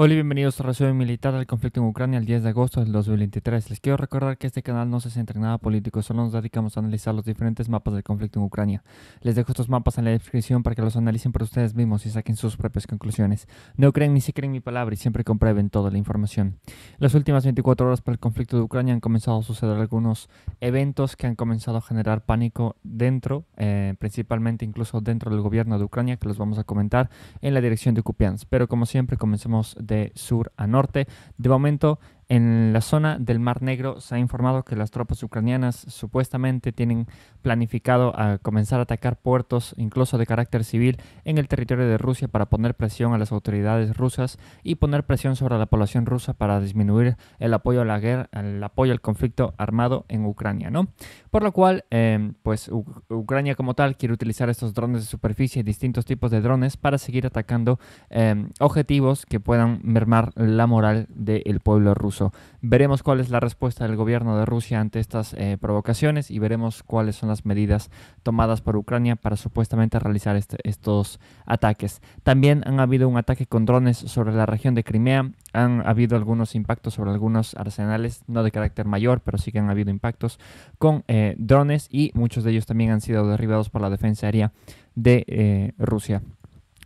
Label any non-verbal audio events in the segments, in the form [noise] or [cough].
Hola y bienvenidos a Resumen Militar del conflicto en Ucrania el 10 de agosto del 2023. Les quiero recordar que este canal no se centra en nada político, solo nos dedicamos a analizar los diferentes mapas del conflicto en Ucrania. Les dejo estos mapas en la descripción para que los analicen por ustedes mismos y saquen sus propias conclusiones. No creen ni siquiera en mi palabra y siempre comprueben toda la información. Las últimas 24 horas para el conflicto de Ucrania han comenzado a suceder algunos eventos que han comenzado a generar pánico dentro, eh, principalmente incluso dentro del gobierno de Ucrania, que los vamos a comentar en la dirección de Kupiansk. Pero como siempre, comencemos de sur a norte. De momento en la zona del Mar Negro se ha informado que las tropas ucranianas supuestamente tienen planificado a ah, comenzar a atacar puertos, incluso de carácter civil, en el territorio de Rusia para poner presión a las autoridades rusas y poner presión sobre la población rusa para disminuir el apoyo a la guerra, el apoyo al conflicto armado en Ucrania, ¿no? Por lo cual, em, pues Ucrania como tal quiere utilizar estos drones de superficie y distintos tipos de drones para seguir atacando em, objetivos que puedan mermar la moral del pueblo ruso. Veremos cuál es la respuesta del gobierno de Rusia ante estas eh, provocaciones y veremos cuáles son las medidas tomadas por Ucrania para supuestamente realizar este, estos ataques. También han habido un ataque con drones sobre la región de Crimea, han habido algunos impactos sobre algunos arsenales, no de carácter mayor, pero sí que han habido impactos con eh, drones y muchos de ellos también han sido derribados por la defensa aérea de eh, Rusia.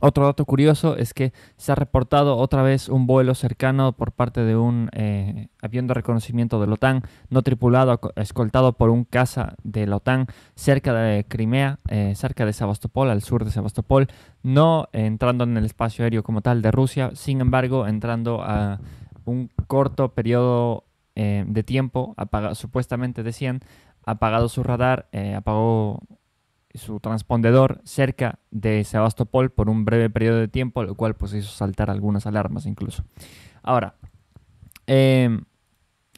Otro dato curioso es que se ha reportado otra vez un vuelo cercano por parte de un eh, avión de reconocimiento de la OTAN, no tripulado, escoltado por un caza de la OTAN cerca de Crimea, eh, cerca de Sebastopol, al sur de Sebastopol, no entrando en el espacio aéreo como tal de Rusia, sin embargo entrando a un corto periodo eh, de tiempo, supuestamente decían, apagado su radar, eh, apagó su transpondedor cerca de Sebastopol por un breve periodo de tiempo, lo cual pues hizo saltar algunas alarmas incluso. Ahora, em,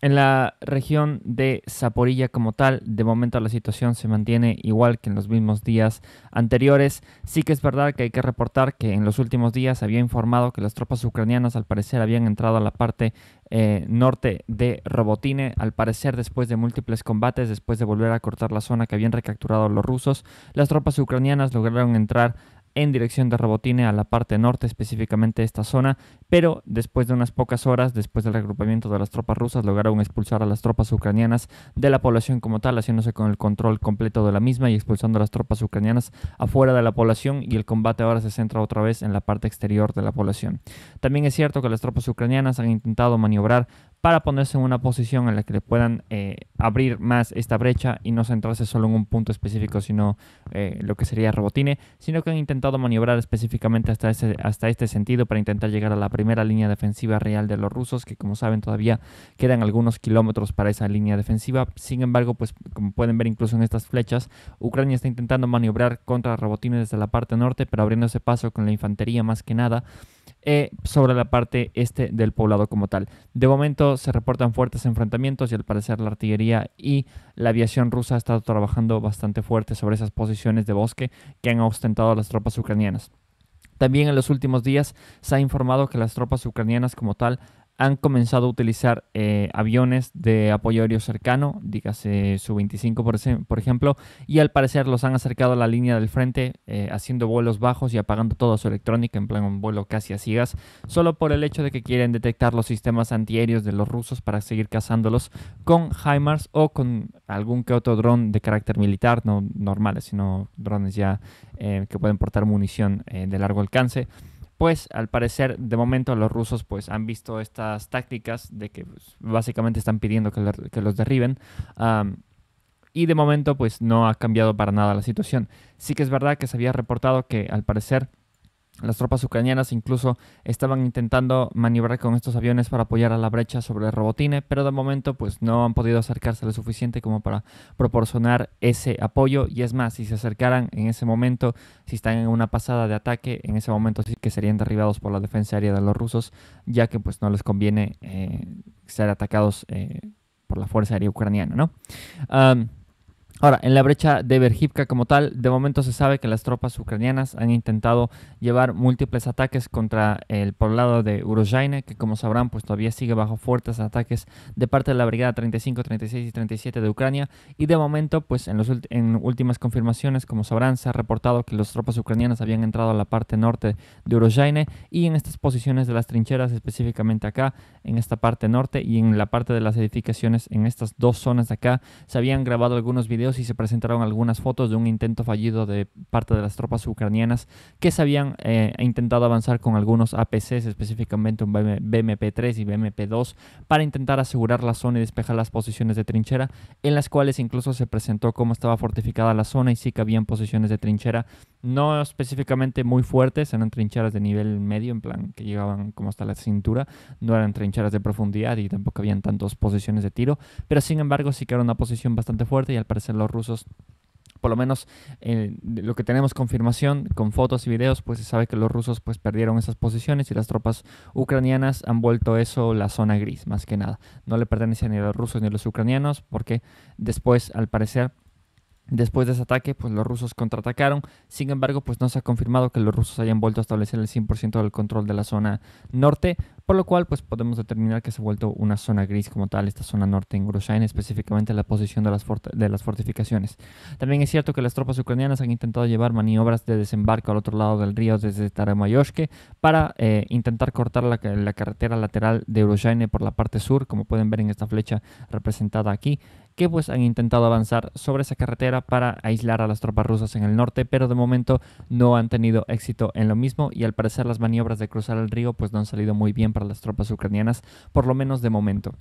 en la región de Zaporilla como tal, de momento la situación se mantiene igual que en los mismos días anteriores. Sí que es verdad que hay que reportar que en los últimos días había informado que las tropas ucranianas al parecer habían entrado a la parte eh, norte de Robotine, al parecer después de múltiples combates, después de volver a cortar la zona que habían recapturado los rusos, las tropas ucranianas lograron entrar en dirección de Robotine a la parte norte, específicamente esta zona, pero después de unas pocas horas, después del regrupamiento de las tropas rusas, lograron expulsar a las tropas ucranianas de la población como tal, haciéndose con el control completo de la misma y expulsando a las tropas ucranianas afuera de la población y el combate ahora se centra otra vez en la parte exterior de la población. También es cierto que las tropas ucranianas han intentado maniobrar para ponerse en una posición en la que le puedan eh, abrir más esta brecha y no centrarse solo en un punto específico, sino eh, lo que sería Robotine, sino que han intentado maniobrar específicamente hasta, ese, hasta este sentido para intentar llegar a la primera línea defensiva real de los rusos, que como saben todavía quedan algunos kilómetros para esa línea defensiva. Sin embargo, pues como pueden ver incluso en estas flechas, Ucrania está intentando maniobrar contra Robotine desde la parte norte, pero abriendo ese paso con la infantería más que nada. Eh, sobre la parte este del poblado como tal. De momento se reportan fuertes enfrentamientos y al parecer la artillería y la aviación rusa ha estado trabajando bastante fuerte sobre esas posiciones de bosque que han ostentado las tropas ucranianas. También en los últimos días se ha informado que las tropas ucranianas como tal han comenzado a utilizar eh, aviones de apoyo aéreo cercano, dígase su 25 por, ejemplo, y al parecer los han acercado a la línea del frente eh, haciendo vuelos bajos y apagando toda su electrónica en plan un vuelo casi a ciegas, solo por el hecho de que quieren detectar los sistemas antiaéreos de los rusos para seguir cazándolos con HIMARS o con algún que otro dron de carácter militar, no normales, sino drones ya eh, que pueden portar munición de largo alcance pues al parecer de momento los rusos pues han visto estas tácticas de que pues, básicamente están pidiendo que, los derriben y de momento pues no ha cambiado para nada la situación. Sí que es verdad que se había reportado que al parecer las tropas ucranianas incluso estaban intentando maniobrar con estos aviones para apoyar a la brecha sobre Robotine, pero de momento pues no han podido acercarse lo suficiente como para proporcionar ese apoyo y es más, si se acercaran en ese momento, si están en una pasada de ataque, en ese momento sí que serían derribados por la defensa aérea de los rusos, ya que pues no les conviene eh, ser atacados eh, por la fuerza aérea ucraniana, ¿no? Ahora, en la brecha de Berjivka como tal, de momento se sabe que las tropas ucranianas han intentado llevar múltiples ataques contra el poblado de Urozhaine, que como sabrán, pues todavía sigue bajo fuertes ataques de parte de la Brigada 35, 36 y 37 de Ucrania. Y de momento, pues en, los en últimas confirmaciones, como sabrán, se ha reportado que las tropas ucranianas habían entrado a la parte norte de Urozhaine y en estas posiciones de las trincheras, específicamente acá, en esta parte norte y en la parte de las edificaciones, en estas dos zonas de acá, se habían grabado algunos videos y se presentaron algunas fotos de un intento fallido de parte de las tropas ucranianas que se habían eh, intentado avanzar con algunos APCs, específicamente un BMP-3 y BMP-2, para intentar asegurar la zona y despejar las posiciones de trinchera, en las cuales incluso se presentó cómo estaba fortificada la zona y sí que habían posiciones de trinchera, no específicamente muy fuertes, eran trincheras de nivel medio, en plan que llegaban como hasta la cintura, no eran trincheras de profundidad y tampoco habían tantas posiciones de tiro, pero sin embargo sí que era una posición bastante fuerte y al parecer los rusos. Por lo menos eh, lo que tenemos confirmación con fotos y videos, pues se sabe que los rusos pues perdieron esas posiciones y las tropas ucranianas han vuelto eso la zona gris, más que nada. No le pertenecen ni a los rusos ni a los ucranianos porque después, al parecer, Después de ese ataque, pues los rusos contraatacaron. Sin embargo, pues no se ha confirmado que los rusos hayan vuelto a establecer el 100% del control de la zona norte, por lo cual pues podemos determinar que se ha vuelto una zona gris como tal, esta zona norte en Grushain, específicamente la posición de las, fortificaciones. También es cierto que las tropas ucranianas han intentado llevar maniobras de desembarco al otro lado del río desde Taramayoshke para eh, intentar cortar la, carretera lateral de Grushain por la parte sur, como pueden ver en esta flecha representada aquí que pues han intentado avanzar sobre esa carretera para aislar a las tropas rusas en el norte, pero de momento no han tenido éxito en lo mismo y al parecer las maniobras de cruzar el río pues no han salido muy bien para las tropas ucranianas, por lo menos de momento.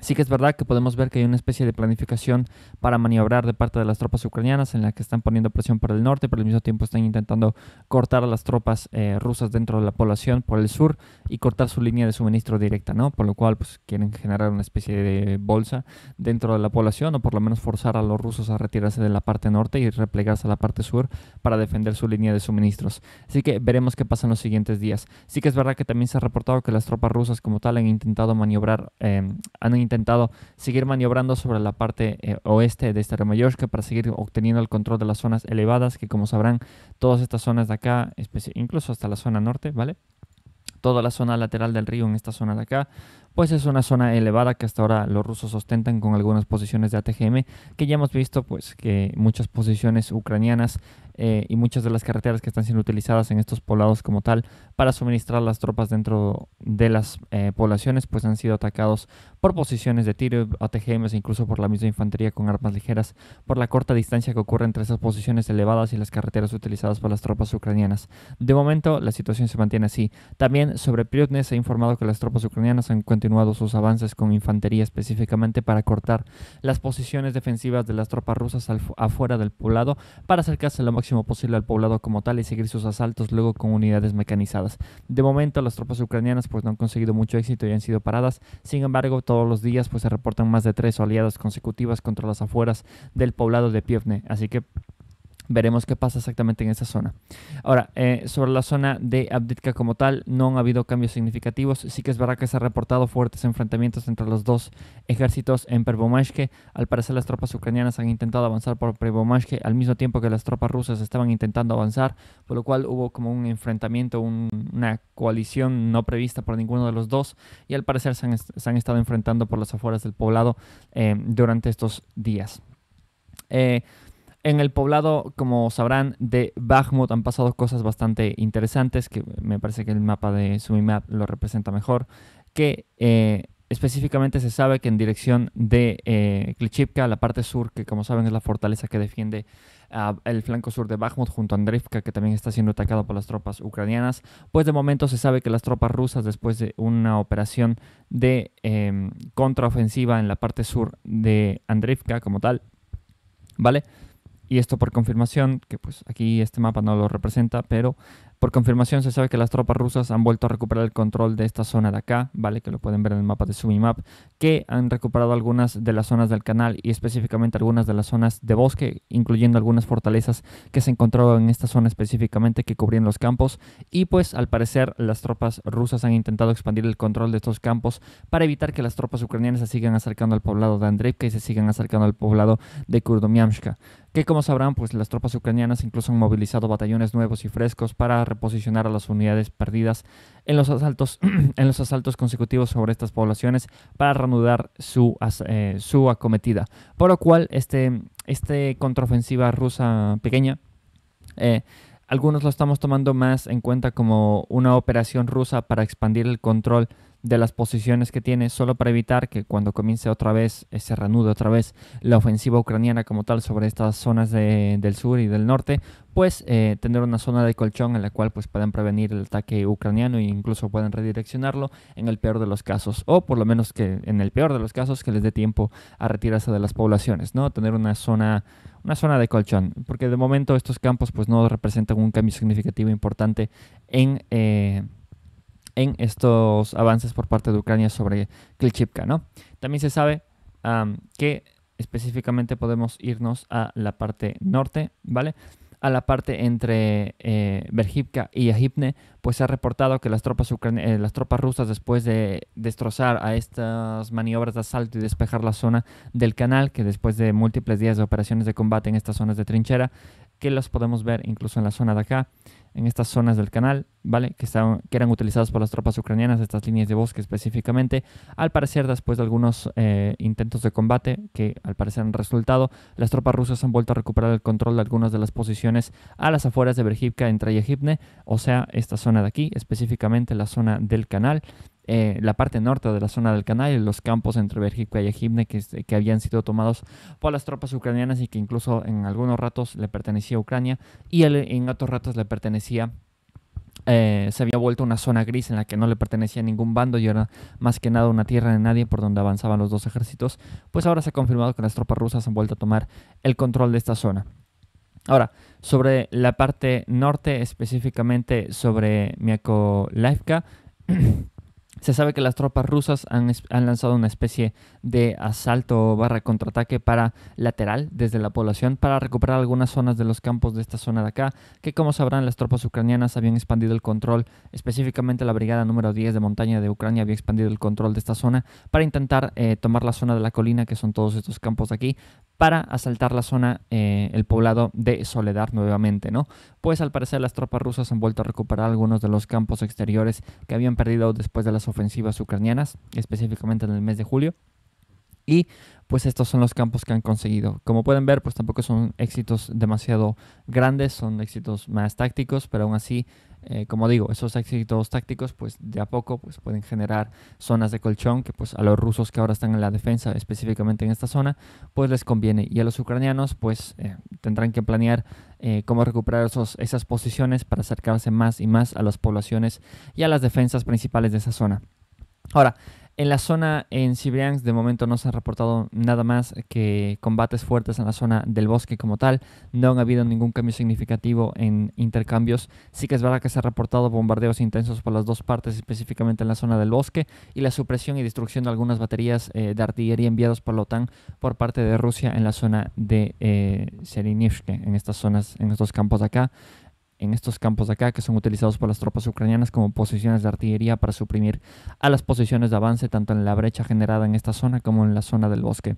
Sí que es verdad que podemos ver que hay una especie de planificación para maniobrar de parte de las tropas ucranianas en la que están poniendo presión por el norte, pero al mismo tiempo están intentando cortar a las tropas eh, rusas dentro de la población por el sur y cortar su línea de suministro directa, ¿no? Por lo cual pues, quieren generar una especie de bolsa dentro de la población o por lo menos forzar a los rusos a retirarse de la parte norte y replegarse a la parte sur para defender su línea de suministros. Así que veremos qué pasa en los siguientes días. Sí que es verdad que también se ha reportado que las tropas rusas como tal han intentado maniobrar, eh, han intentado intentado seguir maniobrando sobre la parte eh, oeste de Mallorca para seguir obteniendo el control de las zonas elevadas, que como sabrán, todas estas zonas de acá, incluso hasta la zona norte, ¿vale? Toda la zona lateral del río en esta zona de acá, pues es una zona elevada que hasta ahora los rusos ostentan con algunas posiciones de ATGM, que ya hemos visto pues que muchas posiciones ucranianas eh, y muchas de las carreteras que están siendo utilizadas en estos poblados como tal para suministrar las tropas dentro de las eh, poblaciones pues han sido atacados por posiciones de tiro, ATGMs e incluso por la misma infantería con armas ligeras por la corta distancia que ocurre entre esas posiciones elevadas y las carreteras utilizadas por las tropas ucranianas. De momento la situación se mantiene así. También sobre Priotnes se ha informado que las tropas ucranianas han continuado sus avances con infantería específicamente para cortar las posiciones defensivas de las tropas rusas afuera del poblado para acercarse lo máximo posible al poblado como tal y seguir sus asaltos luego con unidades mecanizadas. De momento las tropas ucranianas pues no han conseguido mucho éxito y han sido paradas, sin embargo todos los días pues se reportan más de tres oleadas consecutivas contra las afueras del poblado de Pievne, así que Veremos qué pasa exactamente en esa zona. Ahora, eh, sobre la zona de Abditka como tal, no han habido cambios significativos. Sí que es verdad que se han reportado fuertes enfrentamientos entre los dos ejércitos en Pervomashke. Al parecer las tropas ucranianas han intentado avanzar por Pervomashke al mismo tiempo que las tropas rusas estaban intentando avanzar, por lo cual hubo como un enfrentamiento, una coalición no prevista por ninguno de los dos y al parecer se han, estado enfrentando por las afueras del poblado eh, durante estos días. Eh, en el poblado, como sabrán, de Bakhmut han pasado cosas bastante interesantes, que me parece que el mapa de Sumimap lo representa mejor, que eh, específicamente se sabe que en dirección de eh, la parte sur, que como saben es la fortaleza que defiende ah, el flanco sur de Bakhmut junto a Andrivka, que también está siendo atacado por las tropas ucranianas, pues de momento se sabe que las tropas rusas, después de una operación de eh, contraofensiva en la parte sur de Andrivka como tal, ¿vale? y esto por confirmación, que pues aquí este mapa no lo representa, pero por confirmación se sabe que las tropas rusas han vuelto a recuperar el control de esta zona de acá, ¿vale? Que lo pueden ver en el mapa de Sumimap, que han recuperado algunas de las zonas del canal y específicamente algunas de las zonas de bosque, incluyendo algunas fortalezas que se encontraban en esta zona específicamente que cubrían los campos. Y pues al parecer las tropas rusas han intentado expandir el control de estos campos para evitar que las tropas ucranianas se sigan acercando al poblado de Andreevka y se sigan acercando al poblado de Kurdomiamshka que como sabrán, pues las tropas ucranianas incluso han movilizado batallones nuevos y frescos para reposicionar a las unidades perdidas en los asaltos, [clears throat] en los asaltos consecutivos sobre estas poblaciones para reanudar su, eh, acometida. Por lo cual, este, este contraofensiva rusa pequeña, eh, algunos lo estamos tomando más en cuenta como una operación rusa para expandir el control de las posiciones que tiene solo para evitar que cuando comience otra vez, eh, se reanude otra vez la ofensiva ucraniana como tal sobre estas zonas de, del sur y del norte, pues eh, tener una zona de colchón en la cual pues puedan prevenir el ataque ucraniano e incluso puedan redireccionarlo en el peor de los casos o por lo menos que en el peor de los casos que les dé tiempo a retirarse de las poblaciones, ¿no? Tener una zona una zona de colchón, porque de momento estos campos pues no representan un cambio significativo importante en eh, en estos avances por parte de Ucrania sobre Klichivka, ¿no? También se sabe que específicamente podemos irnos a la parte norte, ¿vale? A la parte entre eh, y Ajipne, pues se ha reportado que las tropas, eh, las tropas rusas, después de destrozar a estas maniobras de asalto y despejar la zona del canal, que después de múltiples días de operaciones de combate en estas zonas de trinchera, que las podemos ver incluso en la zona de acá, en estas zonas del canal, ¿vale? Que, estaban, que eran utilizados por las tropas ucranianas, estas líneas de bosque específicamente. Al parecer, después de algunos eh, intentos de combate que al parecer han resultado, las tropas rusas han vuelto a recuperar el control de algunas de las posiciones a las afueras de Berjivka, en Trajehibne, o sea, esta zona de aquí, específicamente la zona del canal. Eh, la parte norte de la zona del canal y los campos entre Bélgica y Egipne que, este, que, habían sido tomados por las tropas ucranianas y que incluso en algunos ratos le pertenecía a Ucrania y en otros ratos le pertenecía eh, se había vuelto una zona gris en la que no le pertenecía a ningún bando y era más que nada una tierra de nadie por donde avanzaban los dos ejércitos, pues ahora se ha confirmado que las tropas rusas han vuelto a tomar el control de esta zona. Ahora, sobre la parte norte, específicamente sobre Miakolivka, [clears throat] eh, se sabe que las tropas rusas han, lanzado una especie de asalto barra contraataque para lateral desde la población para recuperar algunas zonas de los campos de esta zona de acá, que como sabrán las tropas ucranianas habían expandido el control, específicamente la brigada número 10 de montaña de Ucrania había expandido el control de esta zona para intentar eh, tomar la zona de la colina, que son todos estos campos de aquí, para asaltar la zona, eh, el poblado de Soledad nuevamente, ¿no? Pues al parecer las tropas rusas han vuelto a recuperar algunos de los campos exteriores que habían perdido después de las ofensivas ucranianas, específicamente en el mes de julio. Y pues estos son los campos que han conseguido. Como pueden ver, pues tampoco son éxitos demasiado grandes, son éxitos más tácticos, pero aún así, eh, como digo, esos éxitos tácticos, pues de a poco, pues pueden generar zonas de colchón que pues a los rusos que ahora están en la defensa, específicamente en esta zona, pues les conviene. Y a los ucranianos, pues eh, tendrán que planear eh, cómo recuperar esos, esas posiciones para acercarse más y más a las poblaciones y a las defensas principales de esa zona. Ahora, en la zona en Sibriansk de momento no se ha reportado nada más que combates fuertes en la zona del bosque como tal. No ha habido ningún cambio significativo en intercambios. Sí que es verdad que se ha reportado bombardeos intensos por las dos partes, específicamente en la zona del bosque, y la supresión y destrucción de algunas baterías eh, de artillería enviadas por la OTAN por parte de Rusia en la zona de eh, en estas zonas, en estos campos de acá en estos campos de acá que son utilizados por las tropas ucranianas como posiciones de artillería para suprimir a las posiciones de avance tanto en la brecha generada en esta zona como en la zona del bosque.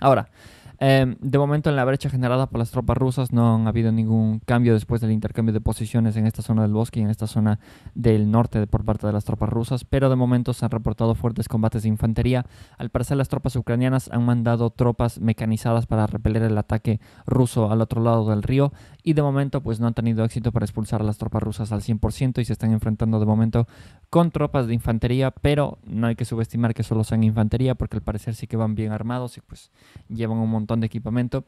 Ahora, Em, de momento, en la brecha generada por las tropas rusas no ha habido ningún cambio después del intercambio de posiciones en esta zona del bosque y en esta zona del norte por parte de las tropas rusas, pero de momento se han reportado fuertes combates de infantería. Al parecer, las tropas ucranianas han mandado tropas mecanizadas para repeler el ataque ruso al otro lado del río y de momento pues no han tenido éxito para expulsar a las tropas rusas al 100% y se están enfrentando de momento con tropas de infantería, pero no hay que subestimar que solo sean infantería porque al parecer sí que van bien armados y pues llevan un montón de equipamiento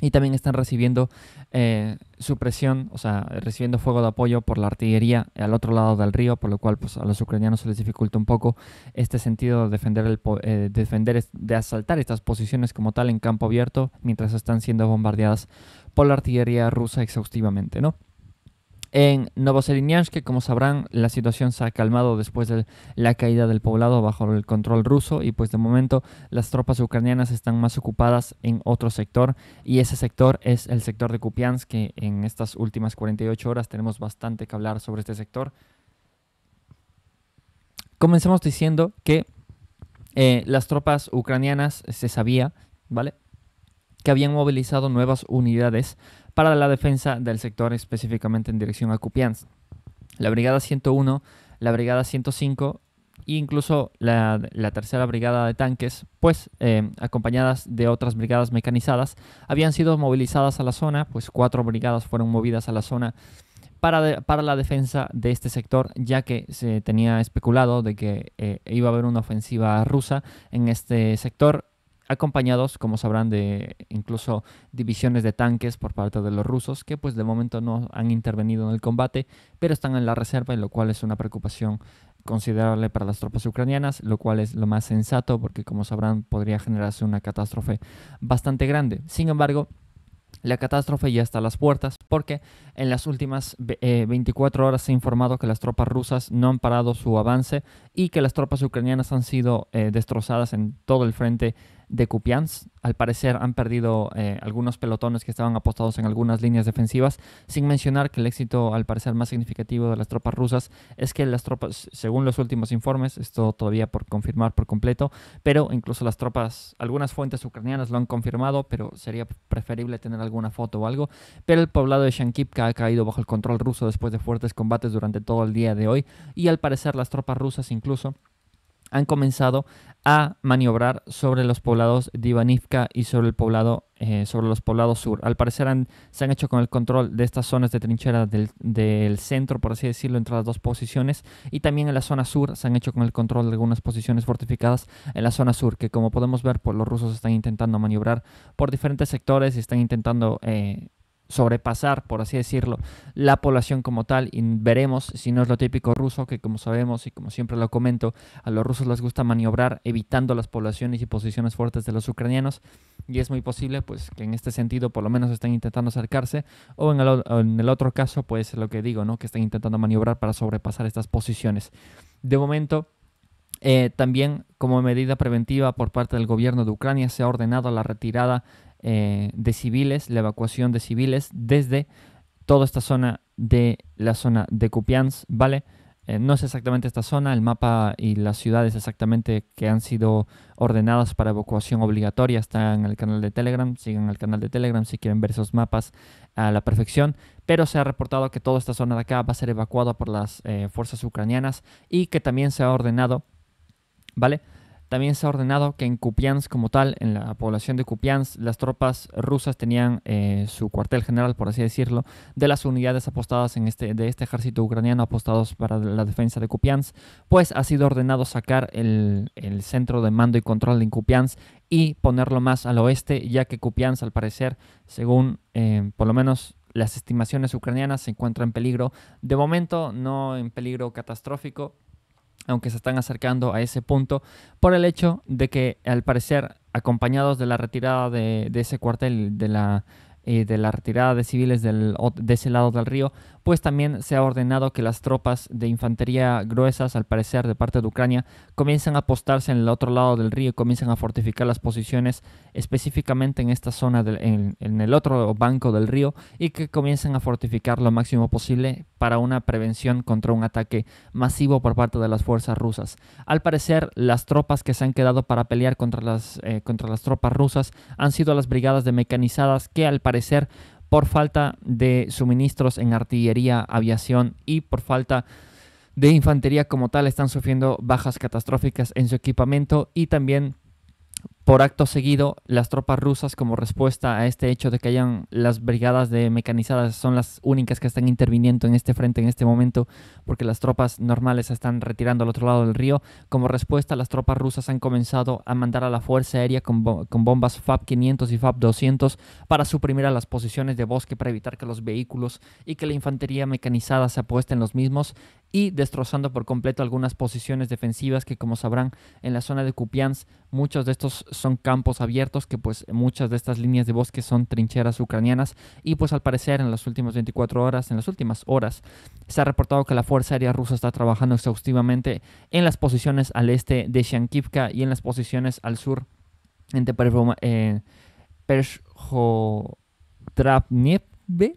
y también están recibiendo eh, su presión, o sea, recibiendo fuego de apoyo por la artillería al otro lado del río, por lo cual pues, a los ucranianos se les dificulta un poco este sentido de defender, el, eh, defender de asaltar estas posiciones como tal en campo abierto mientras están siendo bombardeadas por la artillería rusa exhaustivamente, ¿no? en Novoselinyansk, como sabrán la situación se ha calmado después de la caída del poblado bajo el control ruso y pues de momento las tropas ucranianas están más ocupadas en otro sector y ese sector es el sector de Kupiansk, que en estas últimas 48 horas tenemos bastante que hablar sobre este sector. Comencemos diciendo que eh, las tropas ucranianas se sabía, ¿vale? Que habían movilizado nuevas unidades para la defensa del sector específicamente en dirección a Kupiansk. La Brigada 101, la Brigada 105 e incluso la, tercera brigada de tanques, pues eh, acompañadas de otras brigadas mecanizadas, habían sido movilizadas a la zona, pues cuatro brigadas fueron movidas a la zona para, para, la defensa de este sector, ya que se tenía especulado de que eh, iba a haber una ofensiva rusa en este sector acompañados, como sabrán, de incluso divisiones de tanques por parte de los rusos, que pues de momento no han intervenido en el combate, pero están en la reserva, y lo cual es una preocupación considerable para las tropas ucranianas, lo cual es lo más sensato, porque como sabrán, podría generarse una catástrofe bastante grande. Sin embargo, la catástrofe ya está a las puertas porque en las últimas 24 eh, horas se ha informado que las tropas rusas no han parado su avance y que las tropas ucranianas han sido eh, destrozadas en todo el frente de Kupians. Al parecer han perdido eh, algunos pelotones que estaban apostados en algunas líneas defensivas, sin mencionar que el éxito al parecer más significativo de las tropas rusas es que las tropas, según los últimos informes, esto todavía por confirmar por completo, pero incluso las tropas, algunas fuentes ucranianas lo han confirmado, pero sería preferible tener alguna foto o algo, pero el poblado de Shankivka ha caído bajo el control ruso después de fuertes combates durante todo el día de hoy y al parecer las tropas rusas incluso han comenzado a maniobrar sobre los poblados de Ivanivka y sobre, el poblado, eh, sobre los poblados sur. Al parecer se han hecho con el control de estas zonas de trinchera del, centro, por así decirlo, entre las dos posiciones, y también en la zona sur se han hecho con el control de algunas posiciones fortificadas en la zona sur, que como podemos ver, pues los rusos están intentando maniobrar por diferentes sectores y están intentando... Eh, sobrepasar, por así decirlo, la población como tal y veremos si no es lo típico ruso, que como sabemos y como siempre lo comento, a los rusos les gusta maniobrar evitando las poblaciones y posiciones fuertes de los ucranianos y es muy posible pues que en este sentido por lo menos estén intentando acercarse o en el, otro caso pues lo que digo, ¿no? que estén intentando maniobrar para sobrepasar estas posiciones. De momento... Eh, también como medida preventiva por parte del gobierno de Ucrania se ha ordenado la retirada eh, de civiles, la evacuación de civiles desde toda esta zona de la zona de Kupiansk, ¿vale? Eh, no es exactamente esta zona, el mapa y las ciudades exactamente que han sido ordenadas para evacuación obligatoria está en el canal de Telegram. Sigan el canal de Telegram si quieren ver esos mapas a la perfección. Pero se ha reportado que toda esta zona de acá va a ser evacuada por las eh, fuerzas ucranianas y que también se ha ordenado, ¿vale? También se ha ordenado que en Kupians, como tal, en la población de Kupians, las tropas rusas tenían eh, su cuartel general, por así decirlo, de las unidades apostadas en este, de este ejército ucraniano apostados para la defensa de Kupians, pues ha sido ordenado sacar el, centro de mando y control de Kupians y ponerlo más al oeste, ya que Kupians, al parecer, según eh, por lo menos las estimaciones ucranianas, se encuentra en peligro. De momento, no en peligro catastrófico, aunque se están acercando a ese punto, por el hecho de que al parecer, acompañados de la retirada de, ese cuartel, de la, eh, de la retirada de civiles del, de ese lado del río, pues también se ha ordenado que las tropas de infantería gruesas, al parecer, de parte de Ucrania, comiencen a apostarse en el otro lado del río y comiencen a fortificar las posiciones específicamente en esta zona, del, en, el otro banco del río, y que comiencen a fortificar lo máximo posible para una prevención contra un ataque masivo por parte de las fuerzas rusas. Al parecer, las tropas que se han quedado para pelear contra las, eh, contra las tropas rusas han sido las brigadas de mecanizadas que al parecer por falta de suministros en artillería, aviación y por falta de infantería como tal están sufriendo bajas catastróficas en su equipamiento y también por acto seguido, las tropas rusas, como respuesta a este hecho de que hayan las brigadas de mecanizadas, son las únicas que están interviniendo en este frente en este momento, porque las tropas normales se están retirando al otro lado del río. Como respuesta, las tropas rusas han comenzado a mandar a la Fuerza Aérea con, bombas FAB 500 y FAB 200 para suprimir a las posiciones de bosque para evitar que los vehículos y que la infantería mecanizada se apuesten los mismos y destrozando por completo algunas posiciones defensivas que como sabrán en la zona de Kupians muchos de estos son campos abiertos que pues muchas de estas líneas de bosque son trincheras ucranianas y pues al parecer en las últimas 24 horas, en las últimas horas se ha reportado que la Fuerza Aérea Rusa está trabajando exhaustivamente en las posiciones al este de Shankivka y en las posiciones al sur entre Pershotrapnib eh,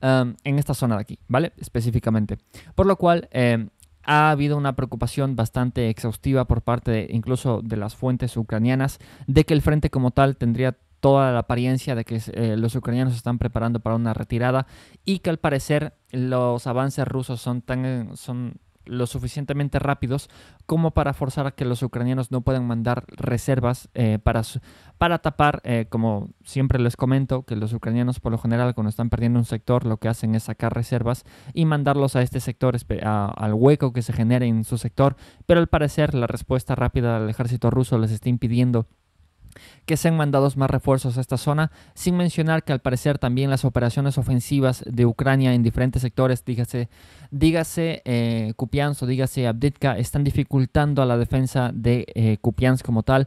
Em, en esta zona de aquí, ¿vale? Específicamente. Por lo cual, em, ha habido una preocupación bastante exhaustiva por parte incluso de las fuentes ucranianas de que el frente como tal tendría toda la apariencia de que eh, los ucranianos están preparando para una retirada y que al parecer los avances rusos son tan eh, son lo suficientemente rápidos como para forzar a que los ucranianos no puedan mandar reservas eh, para para, para tapar, eh, como siempre les comento, que los ucranianos por lo general cuando están perdiendo un sector lo que hacen es sacar reservas y mandarlos a este sector, al hueco que se genere en su sector, pero al parecer la respuesta rápida del ejército ruso les está impidiendo que sean mandados más refuerzos a esta zona, sin mencionar que al parecer también las operaciones ofensivas de Ucrania en diferentes sectores, dígase, dígase eh, o dígase Abditka, están dificultando a la defensa de eh, como tal,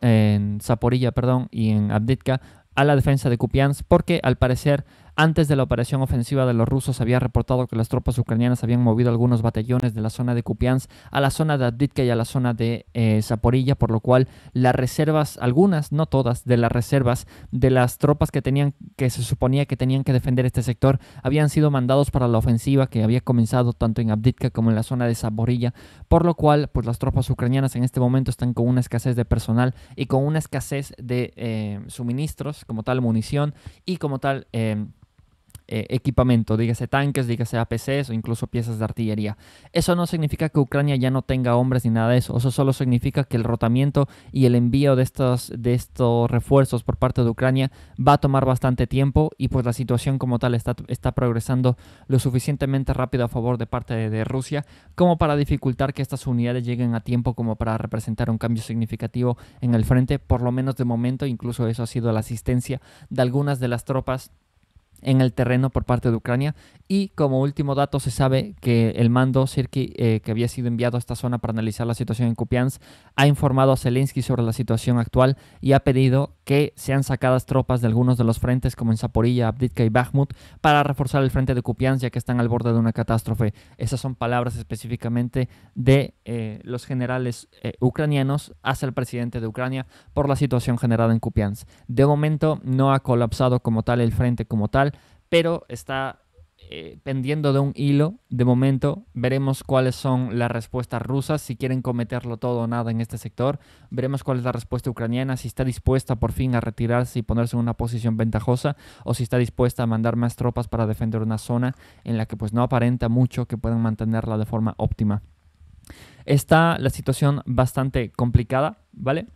en Zaporilla perdón, y en Abditka a la defensa de Cupians. porque al parecer antes de la operación ofensiva de los rusos había reportado que las tropas ucranianas habían movido algunos batallones de la zona de Kupians a la zona de Abditka y a la zona de Saporilla, eh, Zaporilla, por lo cual las reservas, algunas, no todas, de las reservas de las tropas que tenían que se suponía que tenían que defender este sector habían sido mandados para la ofensiva que había comenzado tanto en Abditka como en la zona de Zaporilla, por lo cual pues las tropas ucranianas en este momento están con una escasez de personal y con una escasez de eh, suministros como tal munición y como tal eh, eh, equipamiento, dígase tanques, dígase APCs o incluso piezas de artillería. Eso no significa que Ucrania ya no tenga hombres ni nada de eso, eso solo significa que el rotamiento y el envío de estos, de estos refuerzos por parte de Ucrania va a tomar bastante tiempo y pues la situación como tal está, está progresando lo suficientemente rápido a favor de parte de, de Rusia como para dificultar que estas unidades lleguen a tiempo como para representar un cambio significativo en el frente, por lo menos de momento, incluso eso ha sido la asistencia de algunas de las tropas en el terreno por parte de Ucrania. Y como último dato, se sabe que el mando Sirki, eh, que había sido enviado a esta zona para analizar la situación en Kupians, ha informado a Zelensky sobre la situación actual y ha pedido que sean sacadas tropas de algunos de los frentes, como en Zaporilla, Abditka y Bakhmut, para reforzar el frente de Kupians, ya que están al borde de una catástrofe. Esas son palabras específicamente de eh, los generales eh, ucranianos hacia el presidente de Ucrania por la situación generada en Kupians. De momento, no ha colapsado como tal el frente como tal pero está eh, pendiendo de un hilo. De momento veremos cuáles son las respuestas rusas, si quieren cometerlo todo o nada en este sector. Veremos cuál es la respuesta ucraniana, si está dispuesta por fin a retirarse y ponerse en una posición ventajosa o si está dispuesta a mandar más tropas para defender una zona en la que pues no aparenta mucho que puedan mantenerla de forma óptima. Está la situación bastante complicada, ¿vale?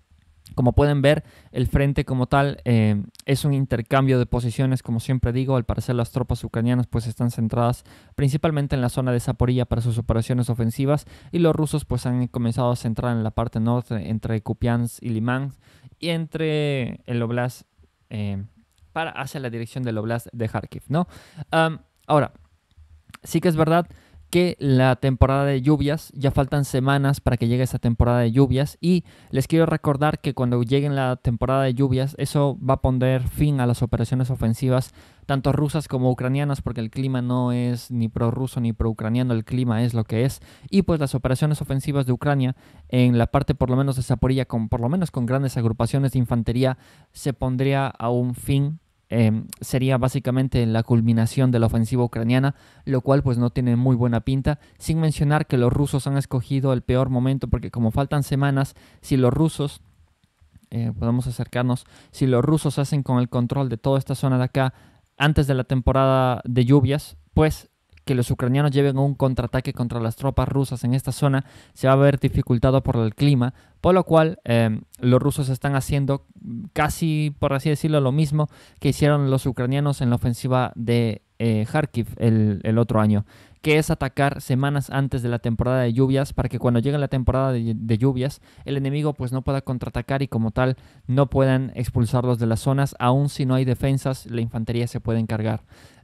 Como pueden ver, el frente como tal eh, es un intercambio de posiciones, como siempre digo, al parecer las tropas ucranianas pues están centradas principalmente en la zona de Zaporilla para sus operaciones ofensivas y los rusos pues han comenzado a centrar en la parte norte entre Kupiansk y Limansk y entre el Oblast eh, para hacia la dirección del Oblast de Kharkiv, ¿no? ahora, sí que es verdad que la temporada de lluvias, ya faltan semanas para que llegue esa temporada de lluvias y les quiero recordar que cuando llegue la temporada de lluvias eso va a poner fin a las operaciones ofensivas tanto rusas como ucranianas porque el clima no es ni prorruso ni pro-ucraniano, el clima es lo que es y pues las operaciones ofensivas de Ucrania en la parte por lo menos de Zaporilla con por lo menos con grandes agrupaciones de infantería se pondría a un fin Em, sería básicamente la culminación de la ofensiva ucraniana, lo cual pues no tiene muy buena pinta, sin mencionar que los rusos han escogido el peor momento porque como faltan semanas, si los rusos, eh, podemos acercarnos, si los rusos hacen con el control de toda esta zona de acá antes de la temporada de lluvias, pues que los ucranianos lleven un contraataque contra las tropas rusas en esta zona se va a ver dificultado por el clima, por lo cual em, los rusos están haciendo casi, por así decirlo, lo mismo que hicieron los ucranianos en la ofensiva de eh, Kharkiv el, otro año, que es atacar semanas antes de la temporada de lluvias para que cuando llegue la temporada de, de, lluvias el enemigo pues no pueda contraatacar y como tal no puedan expulsarlos de las zonas, aun si no hay defensas, la infantería se puede encargar.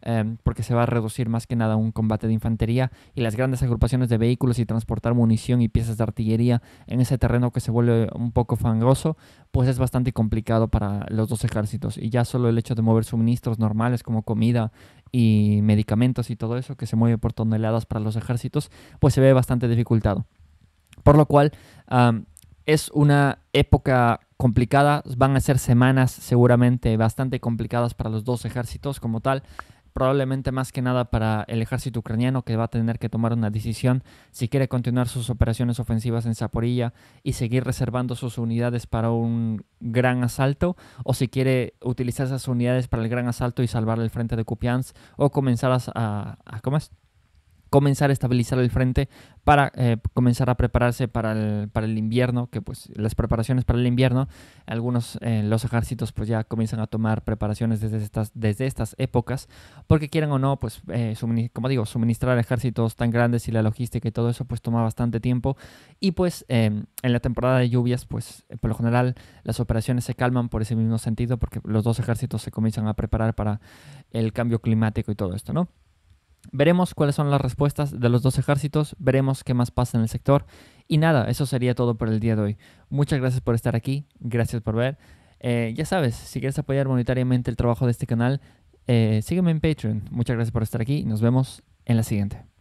Em, porque se va a reducir más que nada un combate de infantería y las grandes agrupaciones de vehículos y transportar munición y piezas de artillería en ese terreno que se vuelve un poco fangoso, pues es bastante complicado para los dos ejércitos. Y ya solo el hecho de mover suministros normales como comida y medicamentos y todo eso que se mueve por toneladas para los ejércitos, pues se ve bastante dificultado. Por lo cual... es una época complicada, van a ser semanas seguramente bastante complicadas para los dos ejércitos como tal, probablemente más que nada para el ejército ucraniano que va a tener que tomar una decisión si quiere continuar sus operaciones ofensivas en Zaporilla y seguir reservando sus unidades para un gran asalto o si quiere utilizar esas unidades para el gran asalto y salvar el frente de Kupians, o comenzar a, a, a ¿cómo es? comenzar a estabilizar el frente para eh, comenzar a prepararse para el, invierno, que pues las preparaciones para el invierno, algunos eh, los ejércitos pues ya comienzan a tomar preparaciones desde estas, desde estas épocas, porque quieran o no, pues eh, como digo, suministrar ejércitos tan grandes y la logística y todo eso pues toma bastante tiempo y pues em, en la temporada de lluvias pues por lo general las operaciones se calman por ese mismo sentido porque los dos ejércitos se comienzan a preparar para el cambio climático y todo esto, ¿no? Veremos cuáles son las respuestas de los dos ejércitos, veremos qué más pasa en el sector. Y nada, eso sería todo por el día de hoy. Muchas gracias por estar aquí, gracias por ver. Eh, ya sabes, si quieres apoyar monetariamente el trabajo de este canal, eh, sígueme en Patreon. Muchas gracias por estar aquí y nos vemos en la siguiente.